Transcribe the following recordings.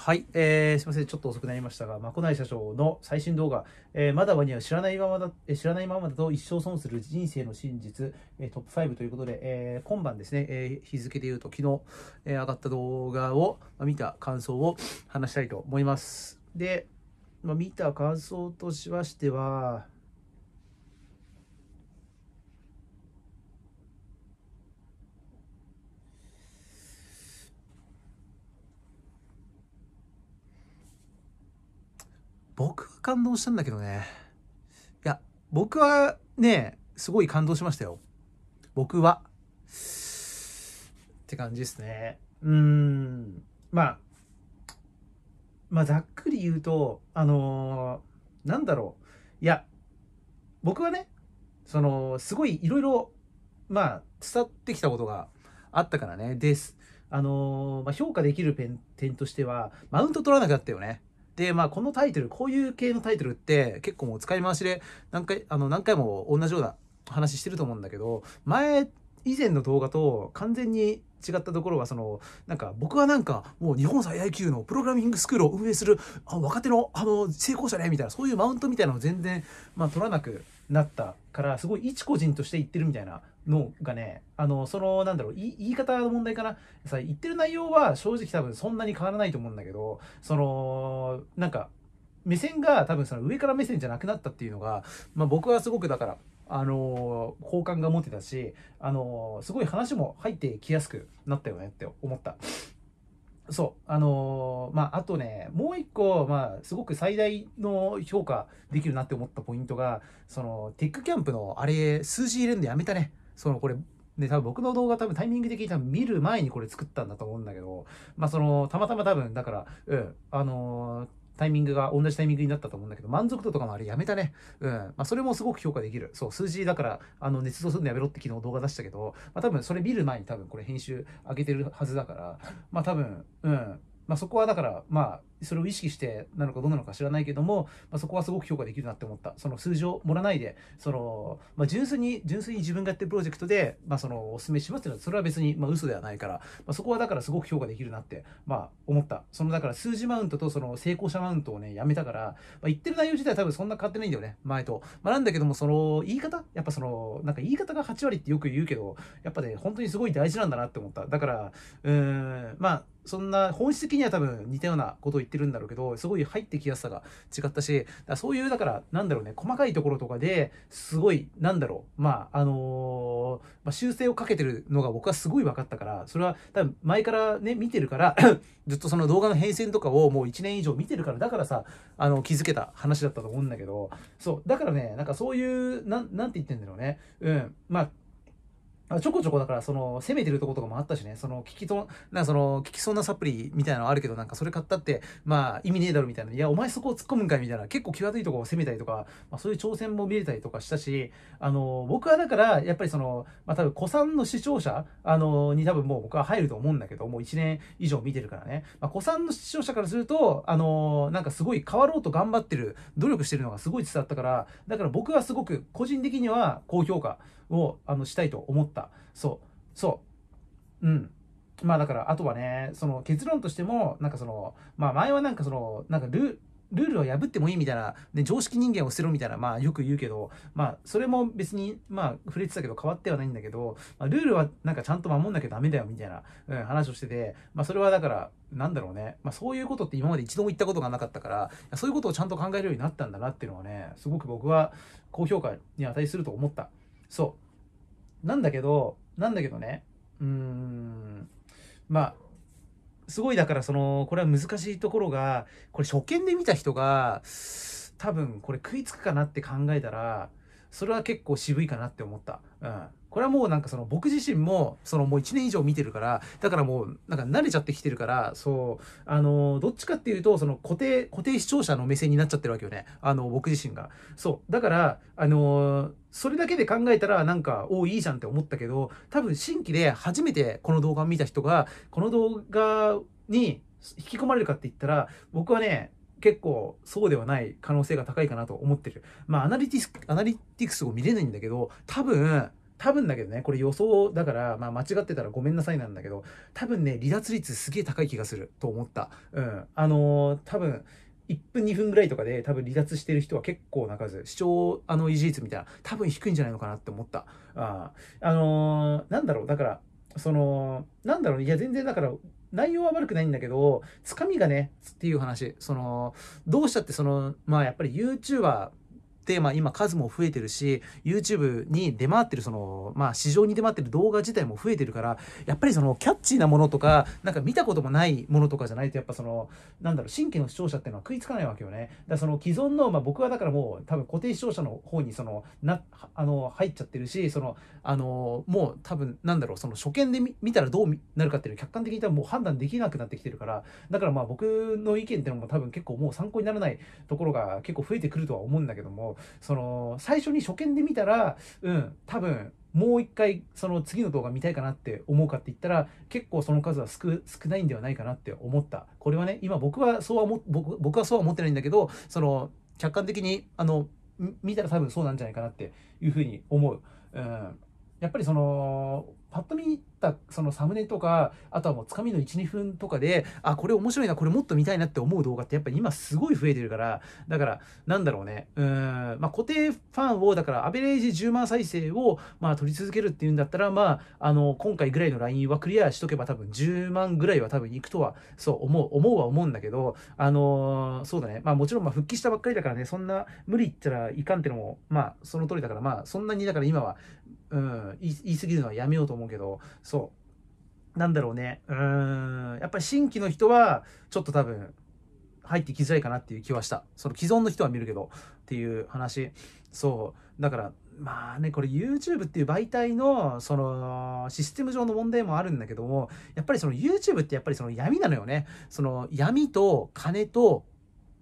はい、えー、すみません、ちょっと遅くなりましたが、まこない社長の最新動画、えー、まだには知らないままだ、知らないままだと一生損する人生の真実、えトップ5ということで、えー、今晩ですね、え日付で言うと昨日、え上がった動画を、ま見た感想を話したいと思います。で、ま見た感想としましては、僕は感動したんだけどね。いや、僕はね、すごい感動しましたよ。僕は。って感じですね。うん。まあ、まあ、ざっくり言うと、あのー、なんだろう。いや、僕はね、その、すごいいろいろ、まあ、伝ってきたことがあったからね、です。あのー、まあ、評価できる点としては、マウント取らなくなったよね。で、まあ、このタイトル、こういう系のタイトルって結構もう使い回しで何回、あの、何回も同じような話してると思うんだけど、前、以前の動画と完全に違ったところはそのなんか僕はなんかもう日本最大級のプログラミングスクールを運営するあ若手のあの成功者ねみたいなそういうマウントみたいなのを全然まあ取らなくなったからすごい一個人として言ってるみたいなのがねあのそのなんだろう言い方の問題かなさ言ってる内容は正直多分そんなに変わらないと思うんだけどそのなんか目線が多分その上から目線じゃなくなったっていうのが、まあ、僕はすごくだからあの好感が持てたしあのすごい話も入ってきやすくなったよねって思った。そう、あのー、まあ、あとね、もう一個、まあ、すごく最大の評価できるなって思ったポイントが、その、テックキャンプの、あれ、数字入れるのやめたね。その、これ、ね、多分僕の動画多分タイミング的に多分見る前にこれ作ったんだと思うんだけど、まあその、たまたま多分、だから、うん、あのータイミングが同じタイミングになったと思うんだけど、満足度とかもあれやめたね。うん。まあ、それもすごく評価できる。そう、数字だから、あの、捏造するのやめろって昨日動画出したけど、まあ、多分それ見る前に多分これ編集上げてるはずだから、まあ、多分、うん。まあ、そこはだから、まあ、それを意識してなのかどうなのか知らないけども、まあ、そこはすごく評価できるなって思った。その数字を盛らないで、その、まあ、純粋に、純粋に自分がやってるプロジェクトで、まあ、その、お勧めしますっていうのは、それは別に、まあ、嘘ではないから、まあ、そこはだからすごく評価できるなって、まあ、思った。その、だから数字マウントとその成功者マウントをね、やめたから、まあ、言ってる内容自体は多分そんな変わってないんだよね、前と。まあ、なんだけども、その、言い方やっぱその、なんか言い方が8割ってよく言うけど、やっぱね、本当にすごい大事なんだなって思った。だから、うーん、まあ、そんな本質的には多分似たようなことを言ってるんだろうけどすごい入ってきやすさが違ったしだそういうだからなんだろうね細かいところとかですごいなんだろうまああのー、まあ、修正をかけてるのが僕はすごい分かったからそれは多分前からね見てるから ずっとその動画の変遷とかをもう1年以上見てるからだからさあの気づけた話だったと思うんだけどそうだからねなんかそういうなんて言ってんだろうねうんまあちょこちょこだから、その、攻めてるとことかもあったしね、その、聞きと、な、その、聞きそうなサプリみたいなのあるけど、なんかそれ買ったって、まあ、意味ねえだろみたいな、いや、お前そこを突っ込むんかいみたいな、結構際どいとこを攻めたりとか、まあ、そういう挑戦も見れたりとかしたし、あの、僕はだから、やっぱりその、まあ、多分、古参の視聴者、あの、に多分もう僕は入ると思うんだけど、もう1年以上見てるからね、まあ、古参の視聴者からすると、あの、なんかすごい変わろうと頑張ってる、努力してるのがすごい伝わったから、だから僕はすごく、個人的には高評価、をあのしたいと思ったそうそううんまあだからあとはねその結論としてもなんかそのまあ前はなんかそのなんかルルールを破ってもいいみたいな、で常識人間を捨てろみたいな、まあよく言うけど、まあそれも別に、まあ触れてたけど変わってはないんだけど、まあ、ルールはなんかちゃんと守んなきゃダメだよみたいな、うん、話をしてて、まあそれはだから、なんだろうね、まあそういうことって今まで一度も言ったことがなかったから、そういうことをちゃんと考えるようになったんだなっていうのはね、すごく僕は高評価に値すると思った。そう。なんだけど、なんだけどね、うーん、まあ、すごいだからその、これは難しいところが、これ初見で見た人が、多分これ食いつくかなって考えたら、それは結構渋いかなって思った。うん。これはもうなんかその僕自身もそのもう1年以上見てるからだからもうなんか慣れちゃってきてるからそうあのどっちかっていうとその固定固定視聴者の目線になっちゃってるわけよねあの僕自身がそうだからあのそれだけで考えたらなんかおおいいじゃんって思ったけど多分新規で初めてこの動画を見た人がこの動画に引き込まれるかって言ったら僕はね結構そうではない可能性が高いかなと思ってる。まあアナリティスアナリティクスを見れないんだけど多分多分だけどねこれ予想だから、まあ、間違ってたらごめんなさいなんだけど多分ね離脱率すげえ高い気がすると思った、うん、あのー、多分1分2分ぐらいとかで多分離脱してる人は結構な数視聴あの維持率みたいな多分低いんじゃないのかなって思ったああのー、なんだろうだからそのなんだろういや全然だから内容は悪くないんだけどつかみがねっていう話そのどうしたってそのまあやっぱり YouTuber、まあ、今数も増えてるし YouTube に出回ってるその、まあ、市場に出回ってる動画自体も増えてるからやっぱりそのキャッチーなものとかなんか見たこともないものとかじゃないとやっぱそのなんだろう新規の視聴者っていうのは食いつかないわけよねだからその既存の、まあ、僕はだからもう多分固定視聴者の方にそのなあの入っちゃってるしそのあのもう多分なんだろうその初見で見たらどうなるかっていうの客観的にもう判断できなくなってきてるからだからまあ僕の意見っていうのも多分結構もう参考にならないところが結構増えてくるとは思うんだけどもその最初に初見で見たらうん多分もう一回その次の動画見たいかなって思うかって言ったら結構その数は少ないんではないかなって思ったこれはね今僕はそうは僕僕はそうは思ってないんだけどその客観的にあの見たら多分そうなんじゃないかなっていうふうに思う。うんやっぱりそのパッと見ったそのサムネとかあとはもうつかみの12分とかであこれ面白いなこれもっと見たいなって思う動画ってやっぱり今すごい増えてるからだからなんだろうねうん、まあ、固定ファンをだからアベレージ10万再生をまあ取り続けるっていうんだったらまああの今回ぐらいのラインはクリアしとけば多分10万ぐらいは多分いくとはそう思う思うは思うんだけどあのー、そうだねまあもちろんまあ復帰したばっかりだからねそんな無理言ったらいかんってのもまあその通りだからまあそんなにだから今は、うん、言い過ぎるのはやめようと思うけどそうなんだろうねうんやっぱり新規の人はちょっと多分入ってきづらいかなっていう気はしたその既存の人は見るけどっていう話そうだからまあねこれ YouTube っていう媒体のそのシステム上の問題もあるんだけどもやっぱりその YouTube ってやっぱりその闇なのよねその闇と金と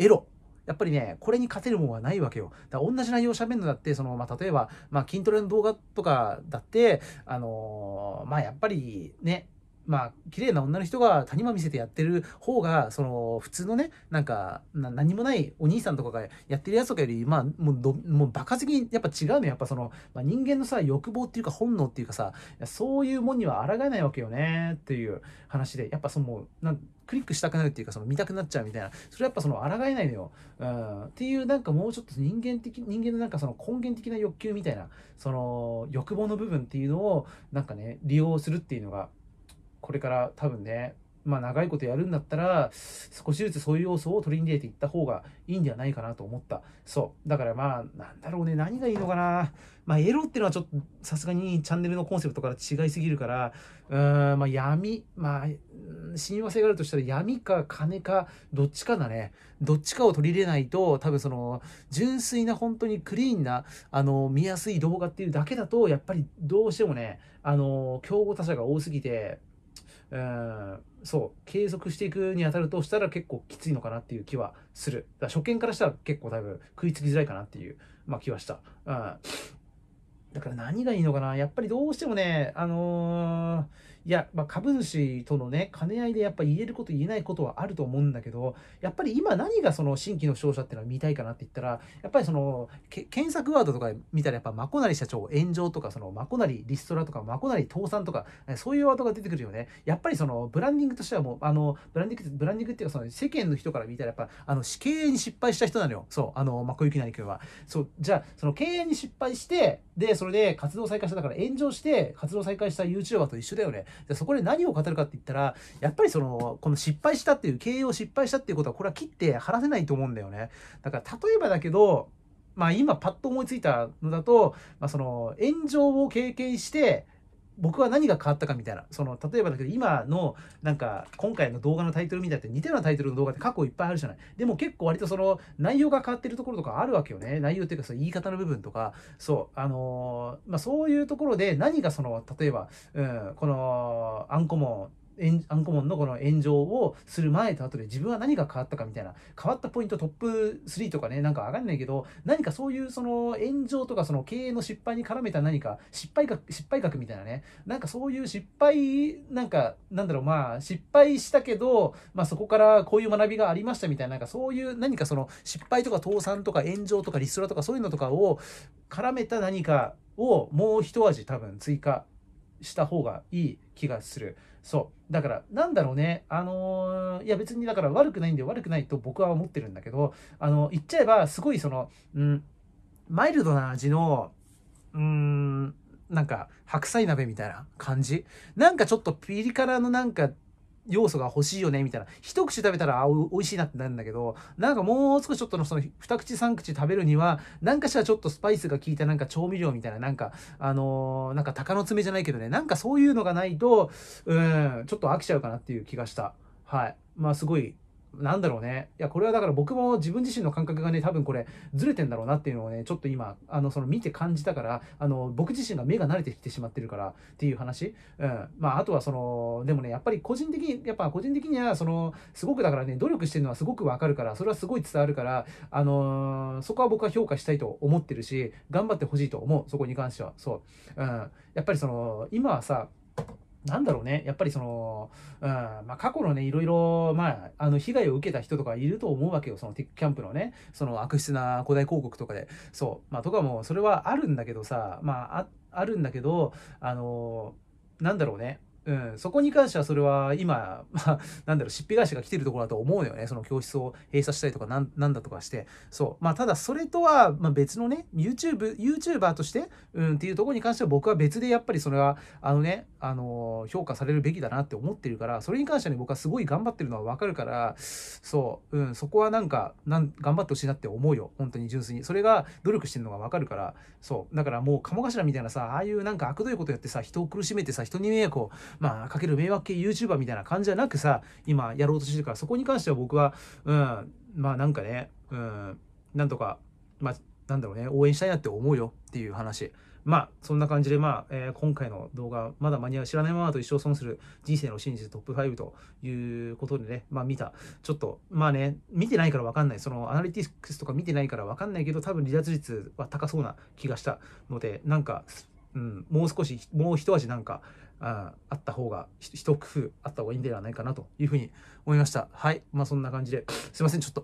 エロやっぱりね、これに勝てるもんはないわけよ。だから同じ内容を喋るのだって、その、まあ、例えば、まあ、筋トレの動画とかだって、あのー、まあ、やっぱりね、まあ、綺麗な女の人が谷間見せてやってる方が、その、普通のね、なんか、何もないお兄さんとかがやってるやつとかより、まあ、もうど、もうバカ的にやっぱ違うの、やっぱその、まあ、人間のさ、欲望っていうか本能っていうかさ、そういうもんには抗えないわけよね、っていう話で、やっぱその、なんクリックしたくなるっていうか、その見たくなっちゃうみたいな、それやっぱその抗えないのよ。うん、っていう、なんかもうちょっと人間的、人間のなんかその根源的な欲求みたいな、その欲望の部分っていうのを、なんかね、利用するっていうのが、これから多分ね、まあ、長いことやるんだったら、少しずつそういう要素を取り入れていった方がいいんではないかなと思った。そう。だからまあ、なんだろうね、何がいいのかな。まあ、エロっていうのはちょっと、さすがにチャンネルのコンセプトから違いすぎるから、うーん、まあ、闇、まあ、親和性があるとしたら闇か金か、どっちかだね。どっちかを取り入れないと、多分その、純粋な本当にクリーンな、あの、見やすい動画っていうだけだと、やっぱりどうしてもね、あの、競合他社が多すぎて、うんそう継続していくにあたるとしたら結構きついのかなっていう気はするだ初見からしたら結構多分食いつきづらいかなっていう、まあ、気はした、うん、だから何がいいのかなやっぱりどうしてもねあのーいや、まあ、株主とのね、兼ね合いでやっぱ言えること言えないことはあると思うんだけど、やっぱり今何がその新規の商社っていうのは見たいかなって言ったら、やっぱりその、検索ワードとか見たらやっぱまこなり社長炎上とか、そのまこなリリストラとかまこなり倒産とか、そういうワードが出てくるよね。やっぱりそのブランディングとしてはもう、あの、ブランディング、ブランディングっていうかその世間の人から見たらやっぱ、あの、死刑に失敗した人なのよ。そう、あの、まこゆきなり君は。そう、じゃあ、その経営に失敗して、で、それで活動再開しただから炎上して活動再開した YouTuber と一緒だよね。でそこで何を語るかって言ったら、やっぱりその、この失敗したっていう、経営を失敗したっていうことは、これは切って話せないと思うんだよね。だから、例えばだけど、まあ今パッと思いついたのだと、まあその、炎上を経験して、僕は何が変わったかみたいなその例えばだけど今のなんか今回の動画のタイトルみたいって似たようなタイトルの動画って過去いっぱいあるじゃないでも結構割とその内容が変わってるところとかあるわけよね内容っていうかその言い方の部分とかそうあのー、まあそういうところで何がその例えば、うん、このあんこもアンコモンのこの炎上をする前と後で自分は何が変わったかみたいな、変わったポイントトップ3とかね、なんかわかんないけど、何かそういうその炎上とかその経営の失敗に絡めた何か失敗学、失敗学みたいなね、なんかそういう失敗、なんか、なんだろう、まあ、失敗したけど、まあそこからこういう学びがありましたみたいな、なんかそういう何かその失敗とか倒産とか炎上とかリストラとかそういうのとかを絡めた何かをもう一味多分追加した方がいい気がする。そうだからなんだろうねあのー、いや別にだから悪くないんで悪くないと僕は思ってるんだけどあの言っちゃえばすごいその、うん、マイルドな味のうんなんか白菜鍋みたいな感じなんかちょっとピリ辛のなんか要素が欲しいよねみたいな一口食べたらあ美味しいなってなるんだけどなんかもう少しちょっとのその二口三口食べるには何かしらちょっとスパイスが効いたなんか調味料みたいななんかあのー、なんか鷹の爪じゃないけどねなんかそういうのがないとうんちょっと飽きちゃうかなっていう気がしたはいまあすごいなんだろうね。いや、これはだから僕も自分自身の感覚がね、多分これ、ずれてんだろうなっていうのをね、ちょっと今、あの、その見て感じたから、あの、僕自身が目が慣れてきてしまってるからっていう話。うん。まあ、あとはその、でもね、やっぱり個人的に、やっぱ個人的には、その、すごくだからね、努力してるのはすごくわかるから、それはすごい伝わるから、あのー、そこは僕は評価したいと思ってるし、頑張ってほしいと思う。そこに関しては。そう。うん。やっぱりその、今はさ、なんだろうね、やっぱりその、うん、まあ、過去のね、いろいろ、まあ、あの、被害を受けた人とかいると思うわけよ、そのテックキャンプのね、その悪質な古代広告とかで。そう。まあ、とかも、それはあるんだけどさ、まあ、あるんだけど、あの、なんだろうね、うん、そこに関してはそれは今、まあ、なんだろう、疾病会社が来てるところだと思うのよね。その教室を閉鎖したりとかなんなんだとかして。そう。まあ、ただそれとは、まあ、別のね、YouTube、YouTuber として、うん、っていうところに関しては僕は別でやっぱりそれは、あのね、あのー、評価されるべきだなって思ってるから、それに関してはね、僕はすごい頑張ってるのはわかるから、そう、うん、そこはなんか、なん頑張ってほしいなって思うよ。本当に純粋に。それが努力してるのがわかるから、そう。だからもう、鴨頭みたいなさ、ああいうなんか悪どいことやってさ、人を苦しめてさ、人に迷惑をまあ、かける迷惑系 YouTuber みたいな感じじゃなくさ、今やろうとしてるから、そこに関しては僕は、うん、まあなんかね、うん、なんとか、まあ、なんだろうね、応援したいなって思うよっていう話。まあ、そんな感じで、まあ、えー、今回の動画、まだ間に合う、知らないままと一生損する人生の真実トップ5ということでね、まあ見た。ちょっと、まあね、見てないからわかんない。そのアナリティクスとか見てないからわかんないけど、多分離脱率は高そうな気がしたので、なんか、うん、もう少し、もう一味なんか、ああった方が一工夫あった方がいいんではないかなというふうに思いましたはいまあそんな感じですいませんちょっと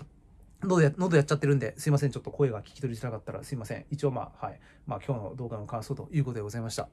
喉や喉やっちゃってるんですいませんちょっと声が聞き取りづらかったらすいません一応まあはいまあ今日の動画の感想ということでございました